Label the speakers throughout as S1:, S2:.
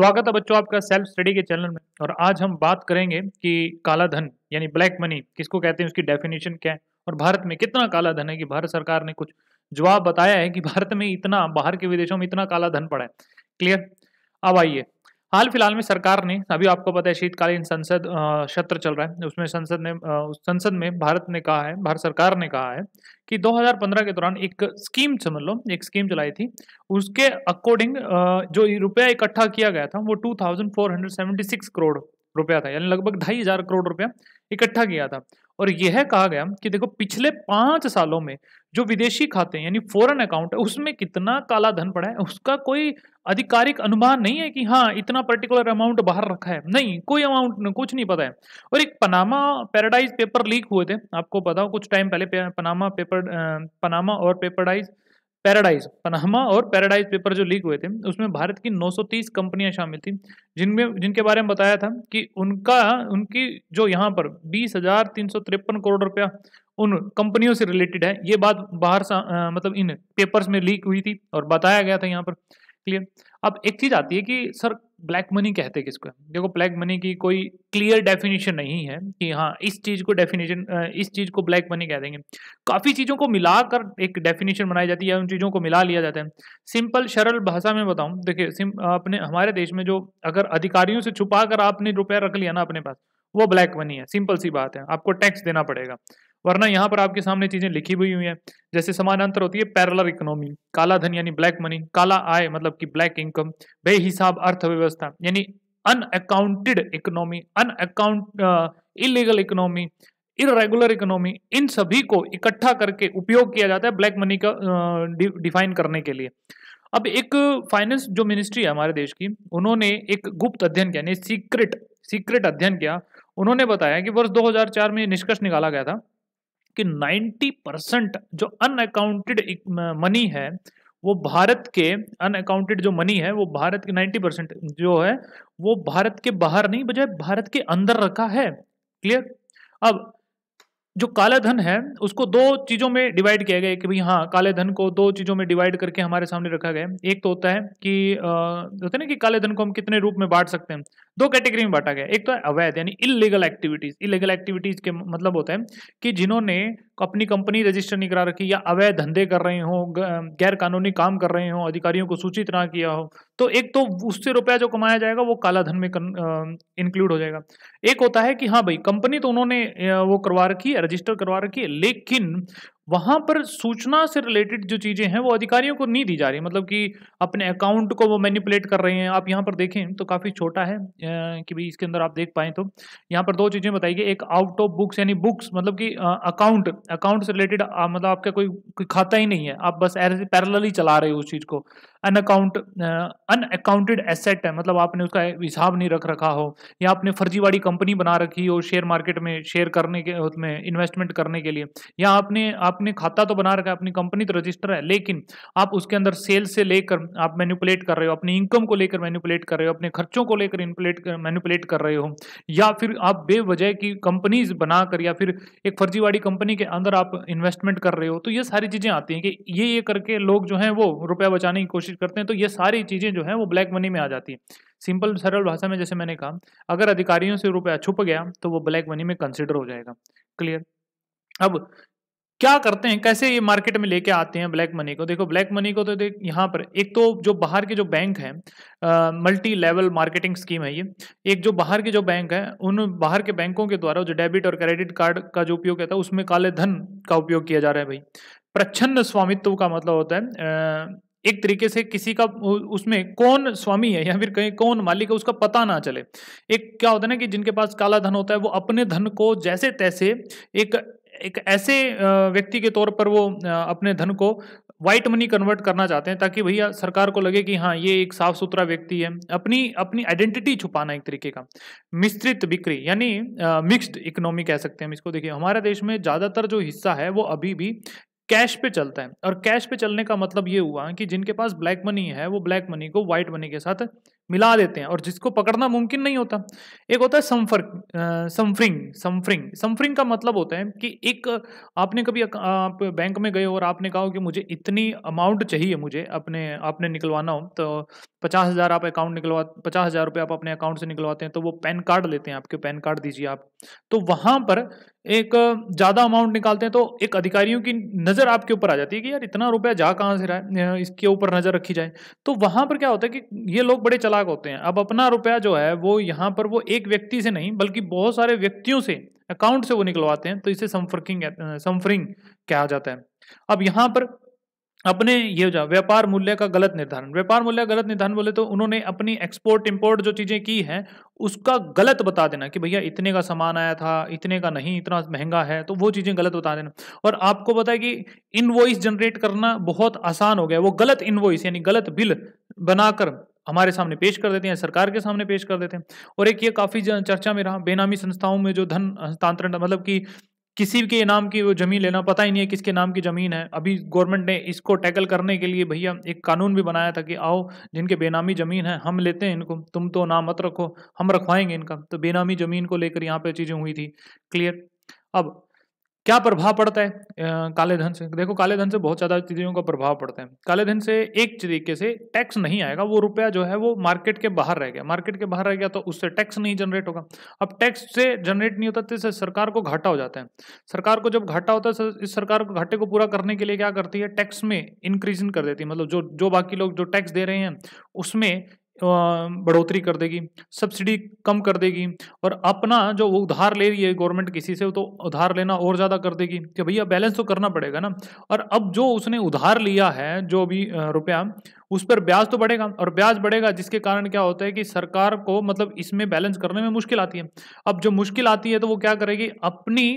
S1: स्वागत है बच्चों आपका सेल्फ स्टडी के चैनल में और आज हम बात करेंगे कि काला धन यानी ब्लैक मनी किसको कहते हैं उसकी डेफिनेशन क्या है और भारत में कितना काला धन है कि भारत सरकार ने कुछ जवाब बताया है कि भारत में इतना बाहर के विदेशों में इतना काला धन पड़ा है क्लियर अब आइए हाल फिलहाल में सरकार ने अभी आपको पता है शीतकालीन संसद सत्र चल रहा है उसमें संसद ने संसद में भारत ने कहा है भारत सरकार ने कहा है कि 2015 के दौरान एक स्कीम समझ लो एक स्कीम चलाई थी उसके अकॉर्डिंग जो रुपया इकट्ठा किया गया था वो 2476 करोड़ रुपया था यानी लगभग ढाई हजार करोड़ रुपया इकट्ठा किया था और यह कहा गया कि देखो पिछले पांच सालों में जो विदेशी खाते हैं यानी फॉरन अकाउंट है उसमें कितना काला धन पड़ा है उसका कोई आधिकारिक अनुमान नहीं है कि हाँ इतना पर्टिकुलर अमाउंट बाहर रखा है नहीं कोई अमाउंट कुछ नहीं पता है और एक पनामा पैराडाइज पेपर लीक हुए थे आपको पता हो कुछ टाइम पहले पनामा पेपर पनामा और पेपरडाइज पैराडाइज पनामा और पैराडाइज पेपर जो लीक हुए थे उसमें भारत की 930 कंपनियां शामिल थी जिनमें जिनके बारे में बताया था कि उनका उनकी जो यहाँ पर बीस करोड़ रुपया उन कंपनियों से रिलेटेड है ये बात बाहर आ, मतलब इन पेपर्स में लीक हुई थी और बताया गया था यहाँ पर क्लियर अब एक चीज़ आती है कि सर ब्लैक मनी कहते हैं किसको देखो ब्लैक मनी की कोई क्लियर डेफिनेशन नहीं है कि हाँ इस चीज़ को डेफिनेशन इस चीज़ को ब्लैक मनी कह देंगे काफ़ी चीज़ों को मिलाकर एक डेफिनेशन बनाई जाती है या उन चीज़ों को मिला लिया जाता है सिंपल सरल भाषा में बताऊँ देखिए अपने हमारे देश में जो अगर अधिकारियों से छुपा कर आपने रुपया रख लिया ना अपने पास वो ब्लैक मनी है सिंपल सी बात है आपको टैक्स देना पड़ेगा वरना यहाँ पर आपके सामने चीज़ें लिखी हुई हुई हैं जैसे समानांतर होती है पैरलर इकोनॉमी काला धन यानी ब्लैक मनी काला आय मतलब कि ब्लैक इनकम बेहिसाब अर्थव्यवस्था यानी unaccounted economy unaccounted illegal economy irregular economy इन सभी को इकट्ठा करके उपयोग किया जाता है ब्लैक मनी का डिफाइन करने के लिए अब एक फाइनेंस जो मिनिस्ट्री है हमारे देश की उन्होंने एक गुप्त अध्ययन किया सीक्रेट सीक्रेट अध्ययन किया उन्होंने बताया कि वर्ष 2004 में निष्कर्ष निकाला गया था कि 90 परसेंट जो अनअकाउंटेड मनी है वो भारत के अनअकाउंटेड जो मनी है वो भारत के 90 परसेंट जो है वो भारत के बाहर नहीं बजाय भारत के अंदर रखा है क्लियर अब जो काला धन है उसको दो चीज़ों में डिवाइड किया गया कि भाई हाँ काले धन को दो चीज़ों में डिवाइड करके हमारे सामने रखा गया एक तो होता है कि होता है ना कि काले धन को हम कितने रूप में बांट सकते हैं दो कैटेगरी में बांटा गया एक तो है अवैध यानी इलीगल एक्टिविटीज इलीगल एक्टिविटीज के मतलब होता है कि जिन्होंने अपनी कंपनी रजिस्टर नहीं करा रखी या अवैध धंधे कर रहे हो गैर कानूनी काम कर रहे हो अधिकारियों को सूचित ना किया हो तो एक तो उससे रुपया जो कमाया जाएगा वो काला धन में इंक्लूड हो जाएगा एक होता है कि हाँ भाई कंपनी तो उन्होंने वो करवा रखी है रजिस्टर करवा रखी है लेकिन वहाँ पर सूचना से रिलेटेड जो चीज़ें हैं वो अधिकारियों को नहीं दी जा रही मतलब कि अपने अकाउंट को वो मैनिपुलेट कर रहे हैं आप यहाँ पर देखें तो काफ़ी छोटा है कि भाई इसके अंदर आप देख पाए तो यहाँ पर दो चीज़ें बताइए एक आउट ऑफ बुक्स यानी बुक्स मतलब कि अकाउंट अकाउंट से रिलेटेड मतलब आपका कोई कोई खाता ही नहीं है आप बस पैरल ही चला रहे हो उस चीज़ को अनअकाउंट अनअकाउंटेड एसेट है मतलब आपने उसका हिसाब नहीं रख रखा हो या आपने फर्जीवाड़ी कंपनी बना रखी हो शेयर मार्केट में शेयर करने के उसमें इन्वेस्टमेंट करने के लिए या आपने आपने खाता तो बना रखा है अपनी कंपनी तो रजिस्टर है लेकिन आप उसके अंदर सेल से लेकर आप मैनिपुलेट कर रहे हो अपनी इनकम को लेकर मैनिपुलेट कर रहे हो अपने खर्चों को लेकर इनपुलेट मैनिपुलेट कर रहे हो या फिर आप बेवजह की कंपनीज बनाकर या फिर एक फर्जीवाड़ी कंपनी के अंदर आप इन्वेस्टमेंट कर रहे हो तो ये सारी चीज़ें आती हैं कि ये ये करके लोग जो हैं वो रुपया बचाने की कोशिश कोशिश करते हैं तो ये सारी चीज़ें जो हैं वो ब्लैक मनी में आ जाती हैं सिंपल सरल भाषा में जैसे मैंने कहा अगर अधिकारियों से रुपया छुप गया तो वो ब्लैक मनी में कंसिडर हो जाएगा क्लियर अब क्या करते हैं कैसे ये मार्केट में लेके आते हैं ब्लैक मनी को देखो ब्लैक मनी को तो देख यहाँ पर एक तो जो बाहर के जो बैंक हैं मल्टी लेवल मार्केटिंग स्कीम है ये एक जो बाहर के जो बैंक हैं उन बाहर के बैंकों के द्वारा जो डेबिट और क्रेडिट कार्ड का जो उपयोग होता था उसमें काले धन का उपयोग किया जा रहा है भाई प्रच्छन्न स्वामित्व का मतलब होता है एक तरीके से किसी का उसमें कौन स्वामी है या फिर कहीं कौन मालिक है उसका पता ना चले एक क्या होता है ना कि जिनके पास काला धन होता है वो अपने धन को जैसे तैसे एक एक ऐसे व्यक्ति के तौर पर वो अपने धन को वाइट मनी कन्वर्ट करना चाहते हैं ताकि भैया सरकार को लगे कि हाँ ये एक साफ सुथरा व्यक्ति है अपनी अपनी आइडेंटिटी छुपाना एक तरीके का मिश्रित बिक्री यानी मिक्स्ड इकोनॉमी कह सकते हैं हम इसको देखिए हमारे देश में ज़्यादातर जो हिस्सा है वो अभी भी कैश पे चलता है और कैश पे चलने का मतलब ये हुआ कि जिनके पास ब्लैक मनी है वो ब्लैक मनी को व्हाइट मनी के साथ मिला देते हैं और जिसको पकड़ना मुमकिन नहीं होता एक होता है संफर्क संफरिंग संफरिंग संफरिंग का मतलब होता है कि एक आपने कभी आप बैंक में गए और आपने कहा कि मुझे इतनी अमाउंट चाहिए मुझे अपने आपने निकलवाना हो तो पचास हज़ार आप अकाउंट निकलवा पचास हज़ार रुपये आप अपने अकाउंट से निकलवाते हैं तो वो पैन कार्ड लेते हैं आपके पैन कार्ड दीजिए आप तो वहाँ पर एक ज़्यादा अमाउंट निकालते हैं तो एक अधिकारियों की नज़र आपके ऊपर आ जाती है कि यार इतना रुपया जा कहाँ से रहा है इसके ऊपर नज़र रखी जाए तो वहाँ पर क्या होता है कि ये लोग बड़े चला लाख होते हैं अब अपना रुपया जो है वो यहाँ पर वो एक व्यक्ति से नहीं बल्कि बहुत सारे व्यक्तियों से अकाउंट से वो निकलवाते हैं तो इसे संफर्किंग संफरिंग कहा जाता है अब यहाँ पर अपने ये हो जाए व्यापार मूल्य का गलत निर्धारण व्यापार मूल्य का गलत निर्धारण बोले तो उन्होंने अपनी एक्सपोर्ट इंपोर्ट जो चीज़ें की हैं उसका गलत बता देना कि भैया इतने का सामान आया था इतने का नहीं इतना महंगा है तो वो चीज़ें गलत बता देना और आपको पता है कि इनवॉइस जनरेट करना बहुत आसान हो गया वो गलत इनवॉइस यानी गलत बिल बनाकर हमारे सामने पेश कर देते हैं सरकार के सामने पेश कर देते हैं और एक ये काफ़ी चर्चा में रहा बेनामी संस्थाओं में जो धन हस्तांतरण मतलब कि किसी के नाम की वो जमीन लेना पता ही नहीं है किसके नाम की ज़मीन है अभी गवर्नमेंट ने इसको टैकल करने के लिए भैया एक कानून भी बनाया था कि आओ जिनके बेनामी ज़मीन है हम लेते हैं इनको तुम तो नाम मत रखो हम रखवाएंगे इनका तो बेनामी ज़मीन को लेकर यहाँ पर चीज़ें हुई थी क्लियर अब क्या प्रभाव पड़ता है काले धन से देखो काले धन से बहुत ज़्यादा चीज़ों का प्रभाव पड़ता है काले धन से एक तरीके से टैक्स नहीं आएगा वो रुपया जो है वो मार्केट के बाहर रह गया मार्केट के बाहर रह गया तो उससे टैक्स नहीं जनरेट होगा अब टैक्स से जनरेट नहीं होता तो इससे सरकार को घाटा हो जाता है सरकार को जब घाटा होता है इस सरकार को घाटे को पूरा करने के लिए क्या करती है टैक्स में इंक्रीजिंग कर देती है मतलब जो जो बाकी लोग जो टैक्स दे रहे हैं उसमें बढ़ोतरी कर देगी सब्सिडी कम कर देगी और अपना जो वो उधार ले रही है गवर्नमेंट किसी से तो उधार लेना और ज़्यादा कर देगी कि भैया बैलेंस तो करना पड़ेगा ना और अब जो उसने उधार लिया है जो भी रुपया उस पर ब्याज तो बढ़ेगा और ब्याज बढ़ेगा जिसके कारण क्या होता है कि सरकार को मतलब इसमें बैलेंस करने में मुश्किल आती है अब जो मुश्किल आती है तो वो क्या करेगी अपनी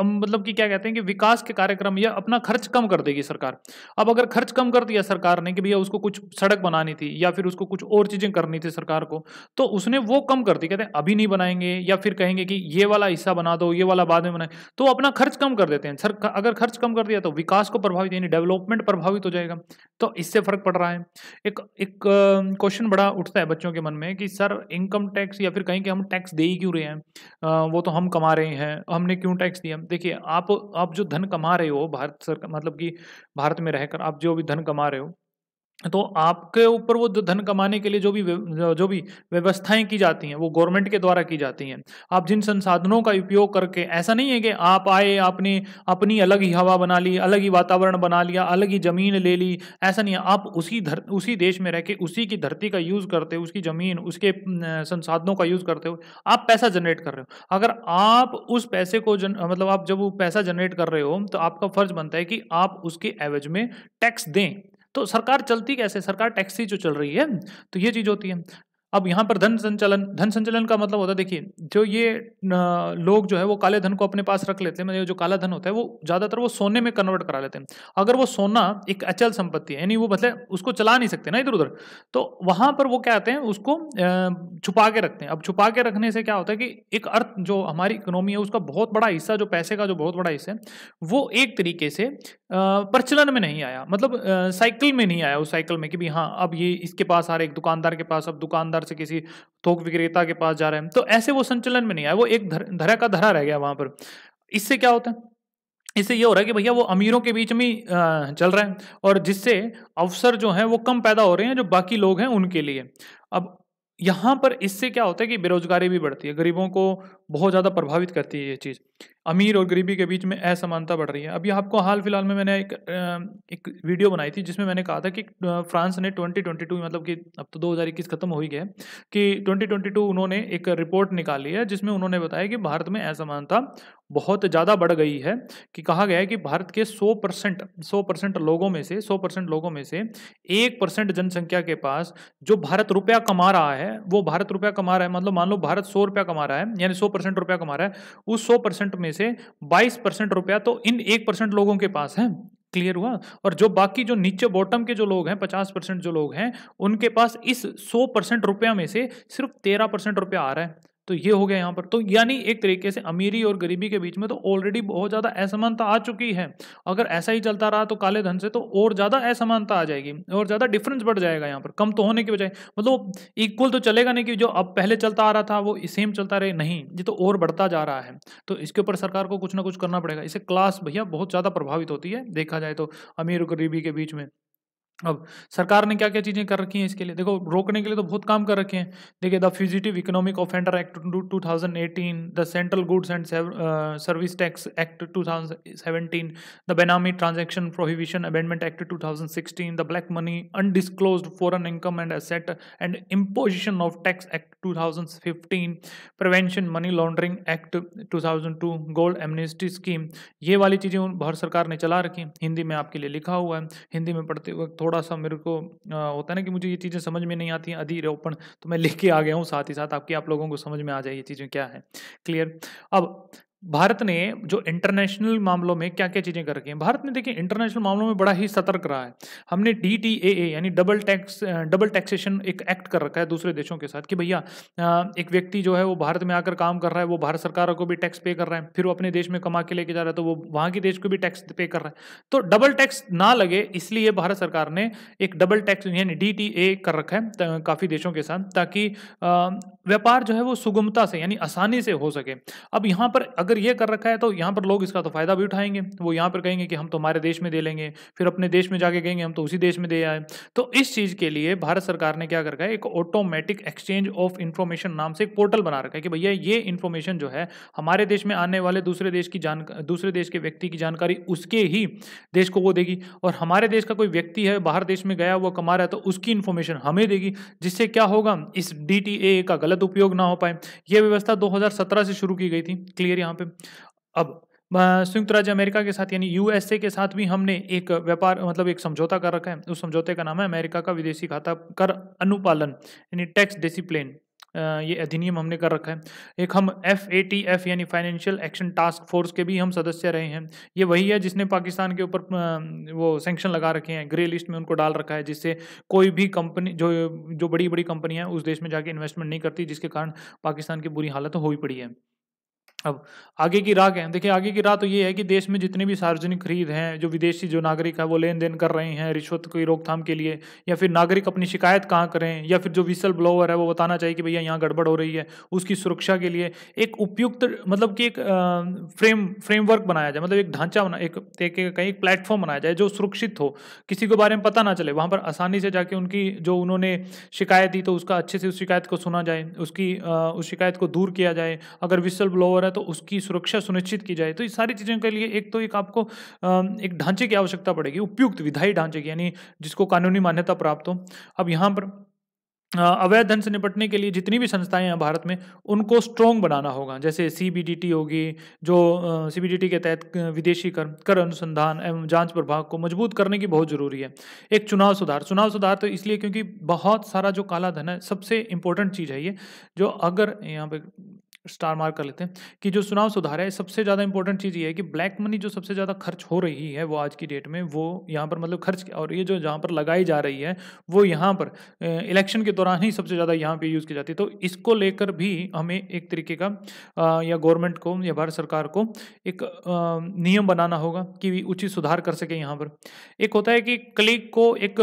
S1: मतलब कि क्या कहते हैं कि विकास के कार्यक्रम या अपना खर्च कम कर देगी सरकार अब अगर खर्च कम कर दिया सरकार ने कि भैया उसको कुछ सड़क बनानी थी या फिर उसको कुछ और चीजें करनी थी सरकार को तो उसने वो कम कर दी कहते हैं अभी नहीं बनाएंगे या फिर कहेंगे कि ये वाला हिस्सा बना दो ये वाला बाद में बनाए तो अपना खर्च कम कर देते हैं सर अगर खर्च कम कर दिया तो विकास को प्रभावित यानी डेवलपमेंट प्रभावित हो जाएगा तो इससे फर्क पड़ रहा है एक एक क्वेश्चन बड़ा उठता है बच्चों के मन में कि सर इनकम टैक्स या फिर कहें कि हम टैक्स दे ही क्यों रहे हैं वो तो हम कमा रहे हैं हमने क्यों टैक्स दिया देखिए आप आप जो धन कमा रहे हो भारत सरकार मतलब कि भारत में रहकर आप जो भी धन कमा रहे हो तो आपके ऊपर वो धन कमाने के लिए जो भी जो भी व्यवस्थाएं की जाती हैं वो गवर्नमेंट के द्वारा की जाती हैं आप जिन संसाधनों का उपयोग करके ऐसा नहीं है कि आप आए आपने अपनी अलग ही हवा बना ली अलग ही वातावरण बना लिया अलग ही ज़मीन ले ली ऐसा नहीं है आप उसी धर उसी देश में रह के उसी की धरती का यूज़ करते हो उसकी ज़मीन उसके संसाधनों का यूज़ करते हो आप पैसा जनरेट कर रहे हो अगर आप उस पैसे को जन मतलब आप जब वो पैसा जनरेट कर रहे हो तो आपका फर्ज बनता है कि आप उसके एवज में टैक्स दें तो सरकार चलती कैसे सरकार टैक्सी जो चल रही है तो ये चीज़ होती है अब यहाँ पर धन संचालन धन संचलन का मतलब होता है देखिए जो ये लोग जो है वो काले धन को अपने पास रख लेते हैं मतलब जो काला धन होता है वो ज़्यादातर वो सोने में कन्वर्ट करा लेते हैं अगर वो सोना एक अचल संपत्ति है यानी वो मतलब उसको चला नहीं सकते ना इधर उधर तो वहाँ पर वो क्या आते हैं उसको छुपा के रखते हैं अब छुपा के रखने से क्या होता है कि एक अर्थ जो हमारी इकोनॉमी है उसका बहुत बड़ा हिस्सा जो पैसे का जो बहुत बड़ा हिस्सा है वो एक तरीके से प्रचलन में नहीं आया मतलब साइकिल में नहीं आया उस साइकिल में कि भाई हाँ अब ये इसके पास आ रहे एक दुकानदार के पास अब दुकानदार बाजार से किसी थोक विक्रेता के पास जा रहे हैं तो ऐसे वो संचलन में नहीं आए वो एक धर, धरा का धरा रह गया वहां पर इससे क्या होता है इससे ये हो रहा है कि भैया वो अमीरों के बीच में चल रहा है और जिससे अवसर जो है वो कम पैदा हो रहे हैं जो बाकी लोग हैं उनके लिए अब यहाँ पर इससे क्या होता है कि बेरोजगारी भी बढ़ती है गरीबों को बहुत ज़्यादा प्रभावित करती है ये चीज़ अमीर और गरीबी के बीच में असमानता बढ़ रही है अभी आपको हाल फिलहाल में मैंने एक एक वीडियो बनाई थी जिसमें मैंने कहा था कि फ्रांस ने 2022 मतलब कि अब तो 2021 खत्म हो ही गया कि 2022 उन्होंने एक रिपोर्ट निकाली है जिसमें उन्होंने बताया कि भारत में असमानता बहुत ज़्यादा बढ़ गई है कि कहा गया है कि भारत के परसेंट सौ परसेंट लोगों में से सौ परसेंट लोगों में से एक परसेंट जनसंख्या के पास जो भारत रुपया कमा रहा है वो भारत रुपया कमा रहा है मतलब मान लो भारत सौ रुपया कमा रहा है यानी सौ परसेंट रुपया कमा रहा है उस सौ परसेंट में में से 22 परसेंट रुपया तो इन एक परसेंट लोगों के पास है क्लियर हुआ और जो बाकी जो नीचे बॉटम के जो लोग हैं पचास परसेंट जो लोग हैं उनके पास इस सौ परसेंट रुपया में से सिर्फ तेरह परसेंट रुपया आ रहा है तो ये हो गया यहाँ पर तो यानी एक तरीके से अमीरी और गरीबी के बीच में तो ऑलरेडी बहुत ज़्यादा असमानता आ चुकी है अगर ऐसा ही चलता रहा तो काले धन से तो और ज़्यादा असमानता आ जाएगी और ज़्यादा डिफरेंस बढ़ जाएगा यहाँ पर कम तो होने की बजाय मतलब इक्वल तो चलेगा नहीं कि जो अब पहले चलता आ रहा था वो सेम चलता रहे नहीं ये तो और बढ़ता जा रहा है तो इसके ऊपर सरकार को कुछ ना कुछ करना पड़ेगा इसे क्लास भैया बहुत ज़्यादा प्रभावित होती है देखा जाए तो अमीर और गरीबी के बीच में अब सरकार ने क्या क्या चीज़ें कर रखी हैं इसके लिए देखो रोकने के लिए तो बहुत काम कर रखे हैं देखिए the fugitive economic offender act 2018 the central goods and service tax act 2017 the benami transaction prohibition amendment act 2016 the black money undisclosed foreign income and asset and imposition of tax act fifteen prevention money laundering act to gold amnesty scheme ये वाली चीज़ें भारत सरकार ने चला रखी हिंदी में आपके लिए लिखा हुआ है हिंदी में पढ़ते वक्त थोड़ा थोड़ा सा मेरे को होता है ना कि मुझे ये चीज़ें समझ में नहीं आती हैं अधिरोपण तो मैं लिख के आ गया हूँ साथ ही साथ आपकी आप लोगों को समझ में आ जाए ये चीज़ें क्या है क्लियर अब भारत ने जो इंटरनेशनल मामलों में क्या क्या चीज़ें कर रखी हैं भारत ने देखिए इंटरनेशनल मामलों में बड़ा ही सतर्क रहा है हमने डी टी ए ए यानी डबल टैक्स डबल टैक्सेशन एक एक्ट कर रखा है दूसरे देशों के साथ कि भैया एक व्यक्ति जो है वो भारत में आकर काम कर रहा है वो भारत सरकार को भी टैक्स पे कर रहा है फिर वो अपने देश में कमा के लेके जा रहा है तो वो वहाँ के देश को भी टैक्स पे कर रहा है तो डबल टैक्स ना लगे इसलिए भारत सरकार ने एक डबल टैक्स यानी डी टी ए कर रखा है काफ़ी देशों के साथ ताकि व्यापार जो है वो सुगमता से यानी आसानी से हो सके अब यहाँ पर अगर अगर ये कर रखा है तो यहाँ पर लोग इसका तो फायदा भी उठाएंगे वो यहाँ पर कहेंगे कि हम तो हमारे देश में दे लेंगे फिर अपने देश में जाके कहेंगे हम तो उसी देश में दे आए तो इस चीज़ के लिए भारत सरकार ने क्या कर रखा है एक ऑटोमेटिक एक्सचेंज ऑफ इन्फॉर्मेशन नाम से एक पोर्टल बना रखा है कि भैया ये इन्फॉर्मेशन जो है हमारे देश में आने वाले दूसरे देश की जान दूसरे देश के व्यक्ति की जानकारी उसके ही देश को वो देगी और हमारे देश का कोई व्यक्ति है बाहर देश में गया हुआ कमा रहा है तो उसकी इन्फॉर्मेशन हमें देगी जिससे क्या होगा इस डी का गलत उपयोग ना हो पाए यह व्यवस्था दो से शुरू की गई थी क्लियर यहाँ पर पे अब संयुक्त राज्य अमेरिका के साथ यानी यूएसए के साथ भी हमने एक व्यापार मतलब एक समझौता कर रखा है उस समझौते का नाम है अमेरिका का विदेशी खाता कर अनुपालन यानी टैक्स डिसिप्लिन ये अधिनियम हमने कर रखा है एक हम एफ ए टी एफ यानी फाइनेंशियल एक्शन टास्क फोर्स के भी हम सदस्य रहे हैं ये वही है जिसने पाकिस्तान के ऊपर वो सेंक्शन लगा रखे हैं ग्रे लिस्ट में उनको डाल रखा है जिससे कोई भी कंपनी जो जो बड़ी बड़ी कंपनियां हैं उस देश में जाके इन्वेस्टमेंट नहीं करती जिसके कारण पाकिस्तान की बुरी हालत हो ही पड़ी है अब आगे की राह क्या देखिए आगे की राह तो ये है कि देश में जितने भी सार्वजनिक खरीद हैं जो विदेशी जो नागरिक है वो लेन देन कर रहे हैं रिश्वत की रोकथाम के लिए या फिर नागरिक अपनी शिकायत कहाँ करें या फिर जो विसल ब्लोअर है वो बताना चाहिए कि भैया यहाँ गड़बड़ हो रही है उसकी सुरक्षा के लिए एक उपयुक्त मतलब कि एक फ्रेम फ्रेमवर्क बनाया जाए मतलब एक ढांचा बना एक कहीं एक प्लेटफॉर्म बनाया जाए जो सुरक्षित हो किसी के बारे में पता ना चले वहाँ पर आसानी से जाके उनकी जो उन्होंने शिकायत दी तो उसका अच्छे से उस शिकायत को सुना जाए उसकी उस शिकायत को दूर किया जाए अगर विसल ब्लोअर तो उसकी सुरक्षा सुनिश्चित की जाए तो इस सारी चीज़ों के लिए एक तो एक आपको एक ढांचे की आवश्यकता पड़ेगी उपयुक्त विधायी ढांचे की यानी जिसको कानूनी मान्यता प्राप्त हो अब यहाँ पर अवैध धन से निपटने के लिए जितनी भी संस्थाएं हैं भारत में उनको स्ट्रॉन्ग बनाना होगा जैसे सी होगी जो सीबीडीटी के तहत विदेशी कर कर अनुसंधान एवं जांच प्रभाग को मजबूत करने की बहुत ज़रूरी है एक चुनाव सुधार चुनाव सुधार तो इसलिए क्योंकि बहुत सारा जो काला धन है सबसे इम्पोर्टेंट चीज़ है ये जो अगर यहाँ पे स्टार मार्क कर लेते हैं कि जो चुनाव सुधार है सबसे ज़्यादा इंपॉर्टेंट चीज़ ये है कि ब्लैक मनी जो सबसे ज़्यादा खर्च हो रही है वो आज की डेट में वो यहाँ पर मतलब खर्च और ये जो जहाँ पर लगाई जा रही है वो यहाँ पर इलेक्शन के दौरान ही सबसे ज़्यादा यहाँ पर यूज़ की जाती है तो इसको लेकर भी हमें एक तरीके का या गवर्नमेंट को या भारत सरकार को एक नियम बनाना होगा कि उचित सुधार कर सके यहाँ पर एक होता है कि क्लिक को एक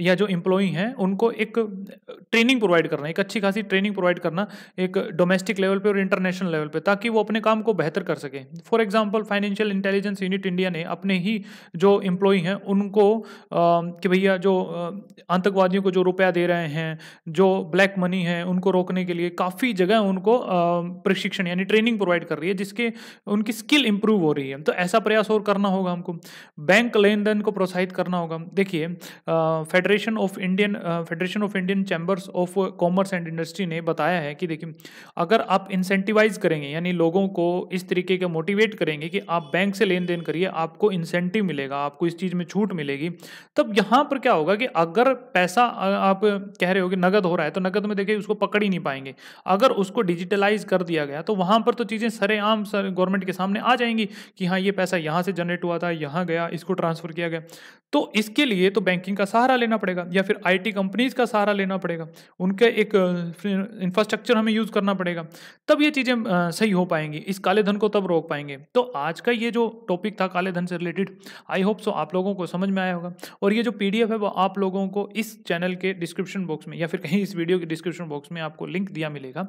S1: या जो एम्प्लॉई हैं उनको एक ट्रेनिंग प्रोवाइड करना एक अच्छी खासी ट्रेनिंग प्रोवाइड करना एक डोमेस्टिक डोमेस्टिक लेवल पे और इंटरनेशनल लेवल पे ताकि वो अपने काम को बेहतर कर सके for example financial intelligence unit India ने अपने ही जो एम्प्लॉई हैं उनको आ, कि भैया जो आतंकवादियों को जो रुपया दे रहे हैं जो ब्लैक मनी है उनको रोकने के लिए काफ़ी जगह उनको प्रशिक्षण यानी ट्रेनिंग प्रोवाइड कर रही है जिसके उनकी स्किल इंप्रूव हो रही है तो ऐसा प्रयास और करना होगा हमको बैंक लेन देन को प्रोत्साहित करना होगा देखिए federation of Indian federation of Indian chambers of commerce and industry ने बताया है कि देखिए अगर आप इंसेंटिवाइज करेंगे यानी लोगों को इस तरीके के मोटिवेट करेंगे कि आप बैंक से लेन देन करिए आपको इंसेंटिव मिलेगा आपको इस चीज़ में छूट मिलेगी तब यहाँ पर क्या होगा कि अगर पैसा आप कह रहे हो कि नगद हो रहा है तो नगद में देखिए उसको पकड़ ही नहीं पाएंगे अगर उसको डिजिटलाइज कर दिया गया तो वहाँ पर तो चीज़ें सरेआम सर गवर्नमेंट के सामने आ जाएंगी कि हाँ ये पैसा यहाँ से जनरेट हुआ था यहाँ गया इसको ट्रांसफ़र किया गया तो इसके लिए तो बैंकिंग का सहारा लेना पड़ेगा या फिर आईटी कंपनीज का सहारा लेना पड़ेगा उनके एक इंफ्रास्ट्रक्चर हमें यूज़ करना पड़ेगा तब ये चीज़ें सही हो पाएंगी इस काले धन को तब रोक पाएंगे तो आज का ये जो टॉपिक था काले धन से रिलेटेड आई होप सो आप लोगों को समझ में आया होगा और ये जो पी है वो आप लोगों को इस चैनल के डिस्क्रिप्शन बॉक्स में या फिर कहीं इस वीडियो के डिस्क्रिप्शन बॉक्स में आपको लिंक दिया मिलेगा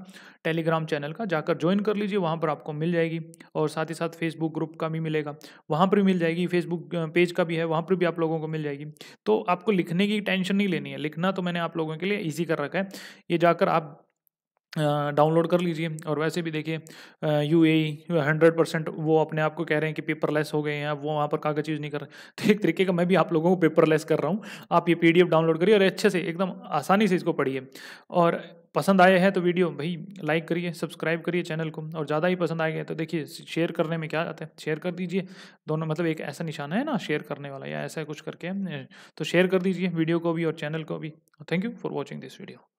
S1: टेलीग्राम चैनल का जाकर ज्वाइन कर लीजिए वहाँ पर आपको मिल जाएगी और साथ ही साथ फेसबुक ग्रुप का भी मिलेगा वहाँ पर भी मिल जाएगी फेसबुक पेज का भी है वहाँ पर भी आप लोगों को मिल जाएगी तो आपको लिखने की टेंशन नहीं लेनी है लिखना तो मैंने आप लोगों के लिए ईजी कर रखा है ये जाकर आप डाउनलोड कर लीजिए और वैसे भी देखिए यू ए हंड्रेड परसेंट वो अपने आप को कह रहे हैं कि पेपरलेस हो गए हैं वो वहाँ पर कागज यूज़ नहीं कर रहे तो एक तरीके का मैं भी आप लोगों को पेपरलेस कर रहा हूँ आप ये पीडीएफ डाउनलोड करिए और अच्छे से एकदम आसानी से इसको पढ़िए और पसंद आया है तो वीडियो भाई लाइक करिए सब्सक्राइब करिए चैनल को और ज़्यादा ही पसंद आएगा तो देखिए शेयर करने में क्या आता है शेयर कर दीजिए दोनों मतलब एक ऐसा निशाना है ना शेयर करने वाला या ऐसा कुछ करके तो शेयर कर दीजिए वीडियो को भी और चैनल को भी thank you for watching this video